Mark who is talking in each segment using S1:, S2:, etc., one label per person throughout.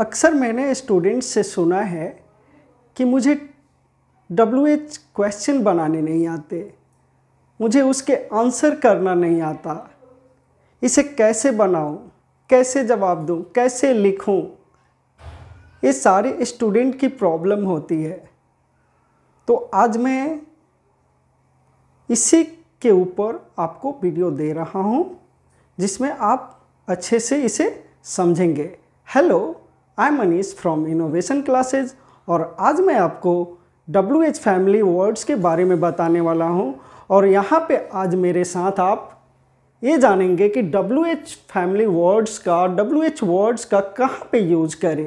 S1: अक्सर मैंने स्टूडेंट्स से सुना है कि मुझे डब्ल्यू एच क्वेश्चन बनाने नहीं आते मुझे उसके आंसर करना नहीं आता इसे कैसे बनाऊं, कैसे जवाब दूं, कैसे लिखूं? ये सारे स्टूडेंट की प्रॉब्लम होती है तो आज मैं इसी के ऊपर आपको वीडियो दे रहा हूँ जिसमें आप अच्छे से इसे समझेंगे hello I Manish from Innovation Classes और आज मैं आपको डब्ल्यू एच फैमिली वर्ड्स के बारे में बताने वाला हूँ और यहाँ पे आज मेरे साथ आप ये जानेंगे कि डब्ल्यू एच फैमिली वर्ड्स का डब्ल्यू एच वर्ड्स का कहाँ पे यूज करें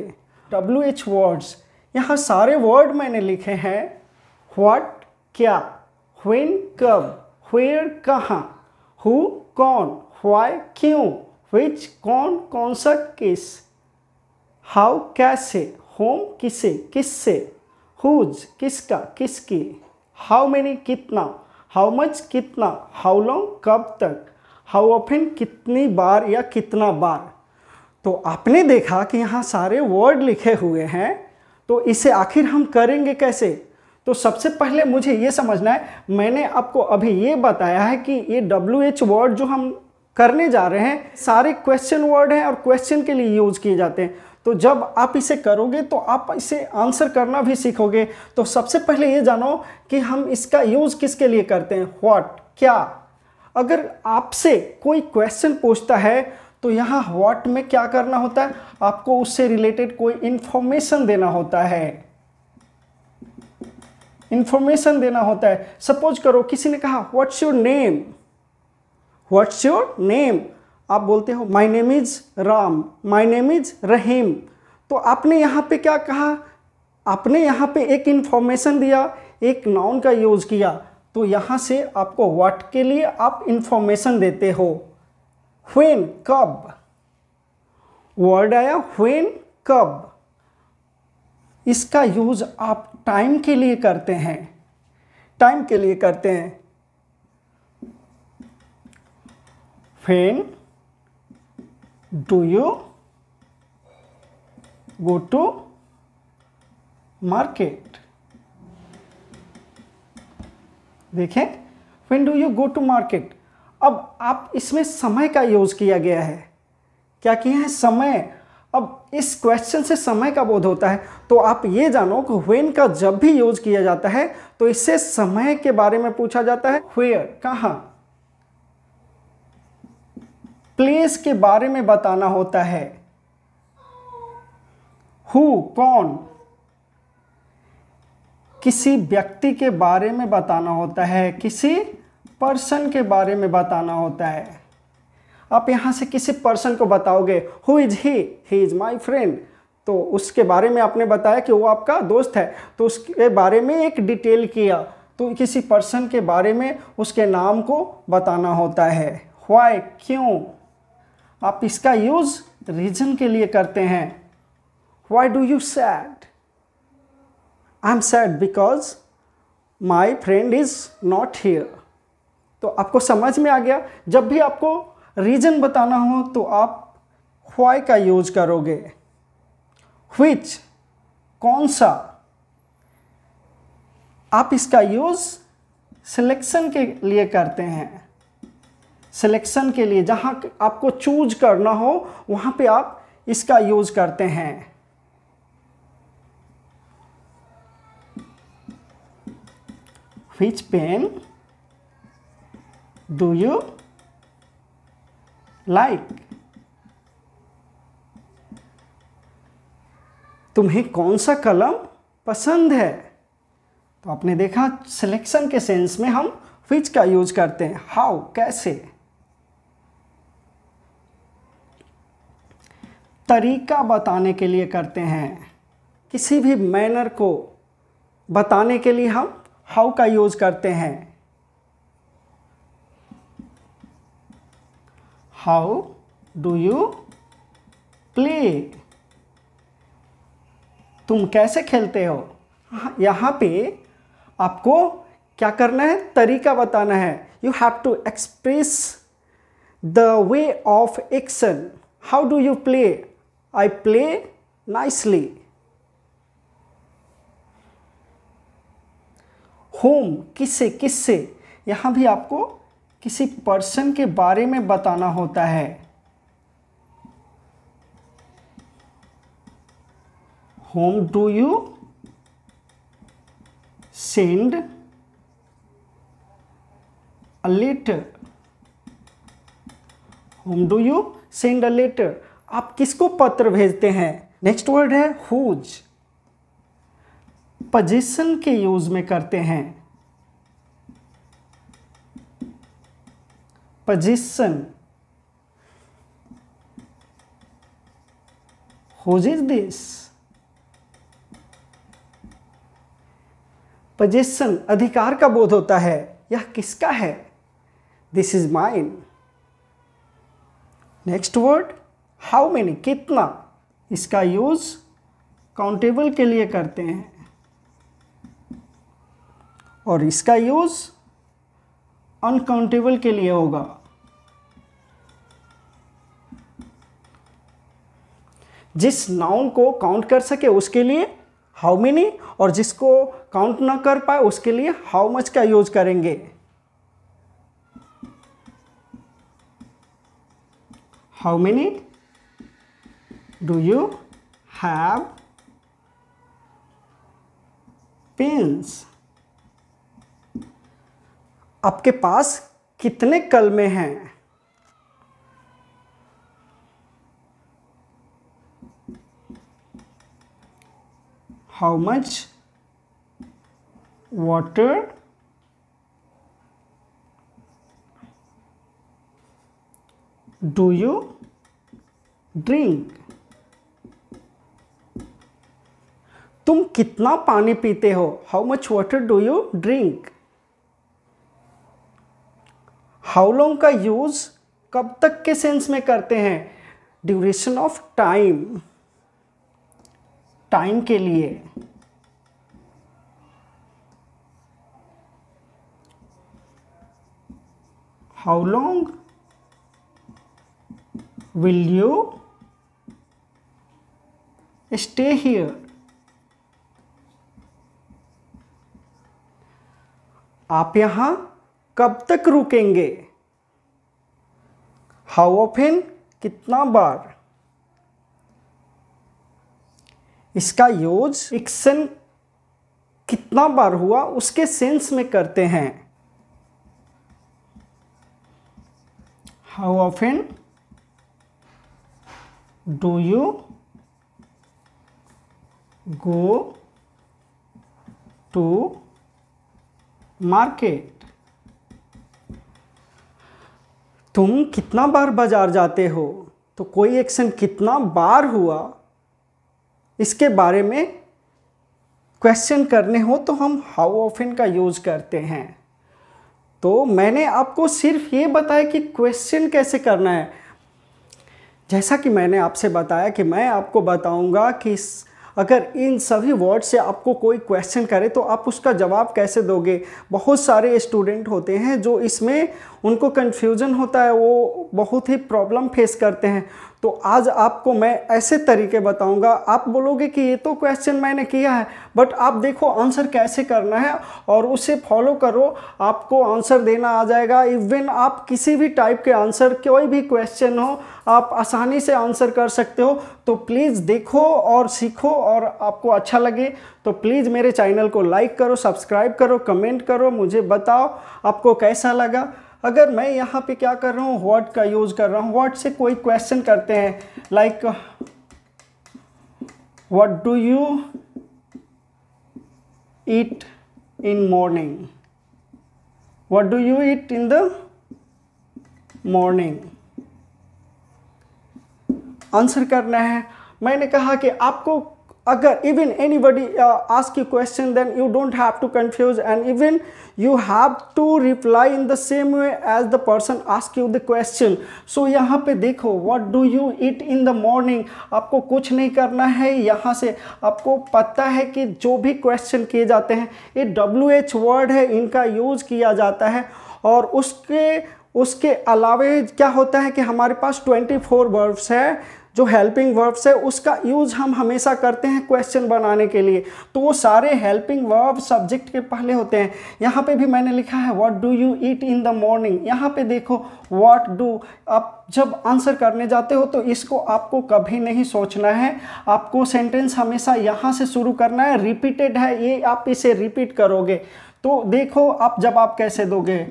S1: डब्ल्यू एच वर्ड्स यहाँ सारे वर्ड मैंने लिखे हैं व्हाट क्या व्हेन कब वेयर कहाँ हु कौन व्हाई क्यों विच कौन कौन सा किस हाउ कैसे होम किसे किससे हुज किसका किसकी हाउ मैनी कितना हाउ मच कितना हाउ लॉन्ग कब तक हाउ ऑफिन कितनी बार या कितना बार तो आपने देखा कि यहाँ सारे वर्ड लिखे हुए हैं तो इसे आखिर हम करेंगे कैसे तो सबसे पहले मुझे ये समझना है मैंने आपको अभी ये बताया है कि ये डब्ल्यू एच वर्ड जो हम करने जा रहे हैं सारे क्वेश्चन वर्ड हैं और क्वेश्चन के लिए यूज़ किए जाते हैं तो जब आप इसे करोगे तो आप इसे आंसर करना भी सीखोगे तो सबसे पहले ये जानो कि हम इसका यूज़ किसके लिए करते हैं व्हाट क्या अगर आपसे कोई क्वेश्चन पूछता है तो यहाँ व्हाट में क्या करना होता है आपको उससे रिलेटेड कोई इन्फॉर्मेशन देना होता है इन्फॉर्मेशन देना होता है सपोज करो किसी ने कहा what's your name what's your name आप बोलते हो my name is Ram my name is Rahim तो आपने यहाँ पे क्या कहा आपने यहाँ पे एक इन्फॉर्मेशन दिया एक नाउन का यूज़ किया तो यहाँ से आपको व्हाट के लिए आप इन्फॉर्मेशन देते हो व्हेन कब वर्ड आया व्हेन कब इसका यूज आप टाइम के लिए करते हैं टाइम के लिए करते हैं फेन do you go to market देखें when do you go to market अब आप इसमें समय का यूज़ किया गया है क्या किया है समय अब इस क्वेश्चन से समय का बोध होता है तो आप ये जानो कि व्हेन का जब भी यूज किया जाता है तो इससे समय के बारे में पूछा जाता है वेयर कहाँ प्लेस के बारे में बताना होता है हु कौन किसी व्यक्ति के बारे में बताना होता है किसी पर्सन के बारे में बताना होता है आप यहां से किसी पर्सन को बताओगे who is he he is my friend तो उसके बारे में आपने बताया कि वो आपका दोस्त है तो उसके बारे में एक डिटेल किया तो किसी पर्सन के बारे में उसके नाम को बताना होता है वाई क्यों आप इसका यूज़ रीजन के लिए करते हैं why do you sad I am sad because my friend is not here तो आपको समझ में आ गया जब भी आपको रीजन बताना हो तो आप वाई का यूज करोगे विच कौन सा आप इसका यूज़ सिलेक्शन के लिए करते हैं सिलेक्शन के लिए जहाँ आपको चूज करना हो वहाँ पे आप इसका यूज करते हैं which pen do you like तुम्हें कौन सा कलम पसंद है तो आपने देखा सिलेक्शन के सेंस में हम फिच का यूज करते हैं हाउ कैसे तरीका बताने के लिए करते हैं किसी भी मैनर को बताने के लिए हम हाउ का यूज़ करते हैं हाउ डू यू प्ले तुम कैसे खेलते हो हाँ, यहाँ पे आपको क्या करना है तरीका बताना है you have to express the way of action how do you play I play nicely. Whom किससे किससे यहां भी आपको किसी पर्सन के बारे में बताना होता है whom do you send a letter whom do you send a letter आप किसको पत्र भेजते हैं नेक्स्ट वर्ड है हुज पजेशन के यूज में करते हैं possession whose is this possession अधिकार का बोध होता है यह किसका है this is mine next word how many कितना इसका यूज़ काउंटेबल के लिए करते हैं और इसका यूज़ अनकाउंटेबल के लिए होगा जिस नाउन को काउंट कर सके उसके लिए हाउ मेनी और जिसको काउंट ना कर पाए उसके लिए हाउ मच का यूज करेंगे how many do you have pens आपके पास कितने कलमे हैं how much water do you drink तुम कितना पानी पीते हो how much water do you drink how long का यूज कब तक के सेंस में करते हैं ड्यूरेशन ऑफ टाइम टाइम के लिए how long will you stay here आप यहां कब तक रुकेंगे हाउ ऑफिन कितना बार इसका यूज इक्सन कितना बार हुआ उसके सेंस में करते हैं how often do you go to market तुम कितना बार बाजार जाते हो तो कोई एक्शन कितना बार हुआ इसके बारे में क्वेश्चन करने हो तो हम हाउ ऑफिन का यूज करते हैं तो मैंने आपको सिर्फ ये बताया कि क्वेश्चन कैसे करना है जैसा कि मैंने आपसे बताया कि मैं आपको बताऊंगा कि अगर इन सभी वर्ड से आपको कोई क्वेश्चन करे तो आप उसका जवाब कैसे दोगे बहुत सारे स्टूडेंट होते हैं जो इसमें उनको कन्फ्यूज़न होता है वो बहुत ही प्रॉब्लम फेस करते हैं तो आज आपको मैं ऐसे तरीके बताऊंगा आप बोलोगे कि ये तो क्वेश्चन मैंने किया है बट आप देखो आंसर कैसे करना है और उसे फॉलो करो आपको आंसर देना आ जाएगा इवन आप किसी भी टाइप के आंसर कोई भी क्वेश्चन हो आप आसानी से आंसर कर सकते हो तो प्लीज़ देखो और सीखो और आपको अच्छा लगे तो प्लीज़ मेरे चैनल को लाइक करो सब्सक्राइब करो कमेंट करो मुझे बताओ आपको कैसा लगा अगर मैं यहाँ पे क्या कर रहा हूँ व्हाट का यूज़ कर रहा हूँ व्हाट से कोई क्वेश्चन करते हैं like what do you eat in morning what do you eat in the morning answer करना है मैंने कहा कि आपको अगर even anybody ask you question then you don't have to confuse and even you have to reply in the same way as the person ask you the question so यहाँ पे देखो what do you eat in the morning आपको कुछ नहीं करना है यहाँ से आपको पता है कि जो भी क्वेश्चन किए जाते हैं ये डब्ल्यू एच वर्ड है इनका यूज किया जाता है और उसके उसके अलावे क्या होता है कि हमारे पास ट्वेंटी फोर वर्ब्स है जो हेल्पिंग वर्ब्स है उसका यूज़ हम हमेशा करते हैं क्वेश्चन बनाने के लिए तो वो सारे हेल्पिंग वर्ब सब्जेक्ट के पहले होते हैं यहाँ पे भी मैंने लिखा है what do you eat in the morning यहाँ पे देखो व्हाट डू आप जब आंसर करने जाते हो तो इसको आपको कभी नहीं सोचना है आपको सेंटेंस हमेशा यहाँ से शुरू करना है रिपीटेड है ये आप इसे रिपीट करोगे तो देखो आप जब आप कैसे दोगे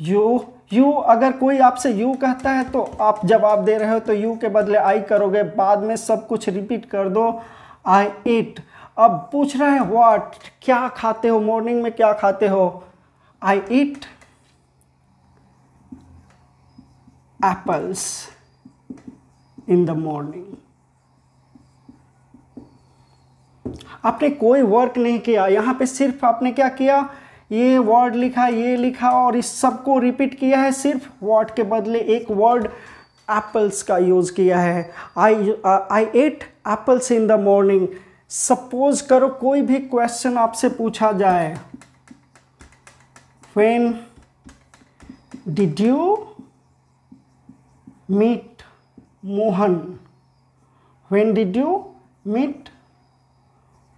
S1: यू यू अगर कोई आपसे यू कहता है तो आप जवाब दे रहे हो तो यू के बदले आई करोगे बाद में सब कुछ रिपीट कर दो आई ईट अब पूछ रहे हैं व्हाट क्या खाते हो मॉर्निंग में क्या खाते हो I eat apples in the morning आपने कोई वर्क नहीं किया यहां पे सिर्फ आपने क्या किया ये वर्ड लिखा ये लिखा और इस सब को रिपीट किया है सिर्फ वर्ड के बदले एक वर्ड एप्पल्स का यूज़ किया है I I ate apples in the morning suppose करो कोई भी क्वेश्चन आपसे पूछा जाए when did you meet Mohan when did you meet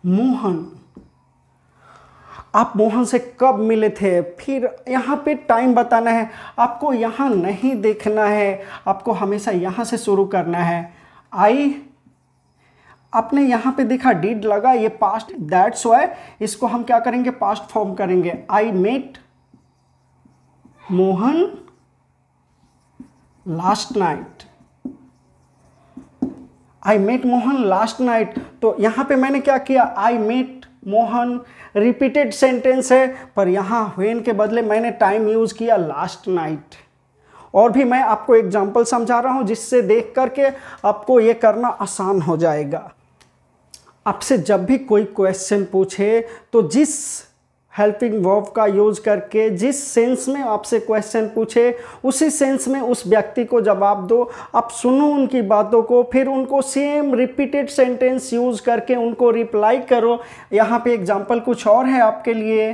S1: Mohan आप मोहन से कब मिले थे फिर यहाँ पे टाइम बताना है आपको यहाँ नहीं देखना है आपको हमेशा यहाँ से शुरू करना है आई आपने यहाँ पे देखा डीड लगा ये पास्ट दैट्स वाई इसको हम क्या करेंगे पास्ट फॉर्म करेंगे I met Mohan last night I met Mohan last night तो यहाँ पे मैंने क्या किया I met Mohan repeated sentence है पर यहाँ वेन के बदले मैंने टाइम यूज़ किया लास्ट नाइट और भी मैं आपको एग्जाम्पल समझा रहा हूँ जिससे देख करके आपको ये करना आसान हो जाएगा आपसे जब भी कोई क्वेश्चन पूछे तो जिस हेल्पिंग वर्ब का यूज करके जिस सेंस में आपसे क्वेश्चन पूछे उसी सेंस में उस व्यक्ति को जवाब दो आप सुनो उनकी बातों को फिर उनको सेम रिपीटेड सेंटेंस यूज करके उनको रिप्लाई करो यहाँ पे एग्जांपल कुछ और है आपके लिए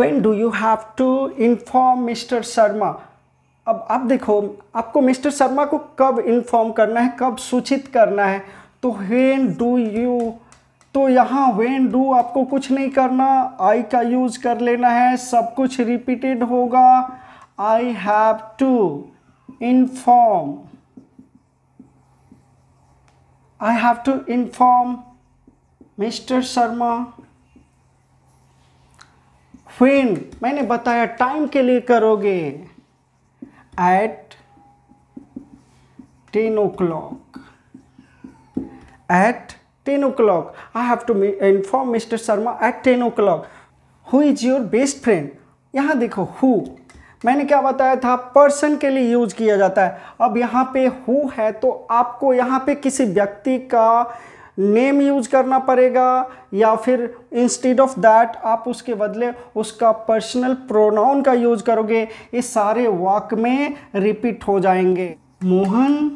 S1: when do you have to inform mister Sharma अब आप देखो आपको मिस्टर शर्मा को कब इन्फॉर्म करना है कब सूचित करना है तो वेन डू यू तो यहाँ वेन डू आपको कुछ नहीं करना आई का यूज कर लेना है सब कुछ रिपीटेड होगा I have to inform I have to inform mister Sharma when मैंने बताया टाइम के लिए करोगे at ten o'clock at 10 o'clock. I have to inform Mr. Sharma at 10 o'clock. Who is your best friend? यहाँ देखो who मैंने क्या बताया था पर्सन के लिए यूज किया जाता है अब यहाँ पे हु है तो आपको यहाँ पे किसी व्यक्ति का नेम यूज करना पड़ेगा या फिर इंस्टीड ऑफ दैट आप उसके बदले उसका पर्सनल प्रोनाउन का यूज करोगे ये सारे वाक में रिपीट हो जाएंगे Mohan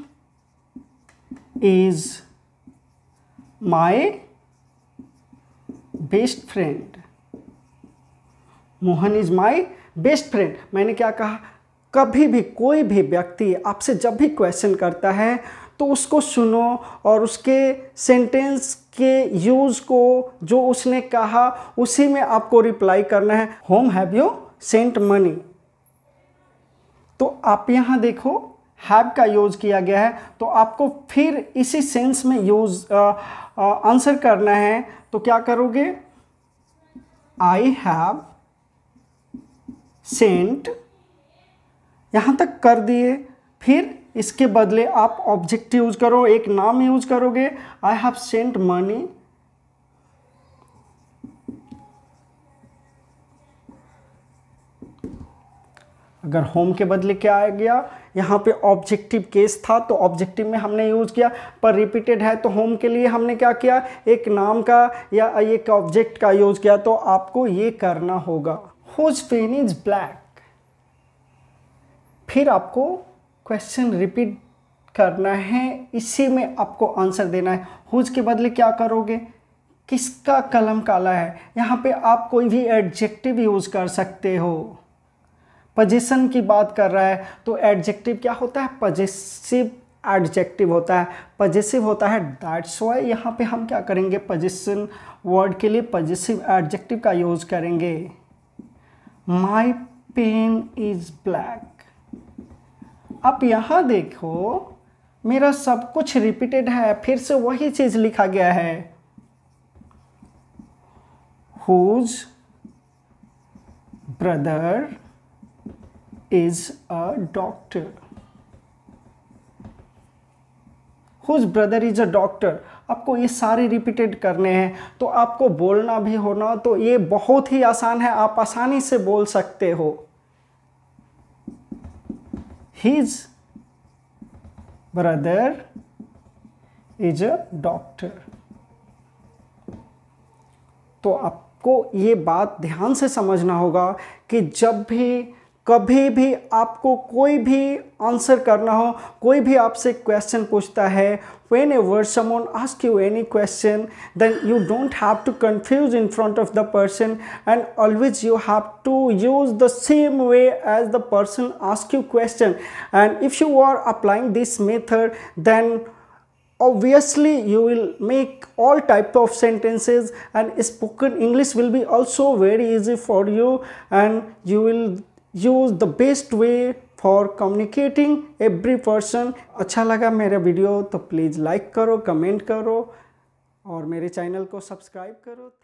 S1: is my best friend Mohan is my best friend मैंने क्या कहा कभी भी कोई भी व्यक्ति आपसे जब भी क्वेश्चन करता है तो उसको सुनो और उसके सेंटेंस के यूज़ को जो उसने कहा उसी में आपको रिप्लाई करना है whom have you sent money तो आप यहाँ देखो हैव का यूज़ किया गया है तो आपको फिर इसी सेंस में यूज आंसर करना है तो क्या करोगे आई हैव सेंट यहाँ तक कर दिए फिर इसके बदले आप ऑब्जेक्ट यूज करो एक नाम यूज करोगे आई हैव सेंट मनी अगर होम के बदले क्या आ गया यहाँ पे ऑब्जेक्टिव केस था तो ऑब्जेक्टिव में हमने यूज़ किया पर रिपीटेड है तो होम के लिए हमने क्या किया एक नाम का या एक ऑब्जेक्ट का यूज़ किया तो आपको ये करना होगा हुज पेन इज ब्लैक फिर आपको क्वेश्चन रिपीट करना है इसी में आपको आंसर देना है हुज के बदले क्या करोगे किसका कलम काला है यहाँ पे आप कोई भी एडजेक्टिव यूज़ कर सकते हो पजेशन की बात कर रहा है तो एडजेक्टिव क्या होता है पजेसिव एडजेक्टिव होता है पजेसिव होता है दैट्स वाई यहाँ पे हम क्या करेंगे पजेशन वर्ड के लिए पजेसिव एडजेक्टिव का यूज करेंगे माई पेन इज ब्लैक अब यहाँ देखो मेरा सब कुछ रिपीटेड है फिर से वही चीज़ लिखा गया है whose brother is a doctor whose brother is a doctor आपको ये सारे रिपीटेड करने हैं तो आपको बोलना भी होना तो ये बहुत ही आसान है आप आसानी से बोल सकते हो his brother is a doctor तो आपको ये बात ध्यान से समझना होगा कि जब भी कभी भी आपको कोई भी आंसर करना हो कोई भी आपसे क्वेश्चन पूछता है when a word someone ask you any question then you don't have to confuse in front of the person and always you have to use the same way as the person ask you question and if you are applying this method then obviously you will make all type of sentences and spoken english will be also very easy for you and you will use the best way for communicating every person अच्छा लगा मेरा video तो please like करो comment करो और मेरे channel को subscribe करो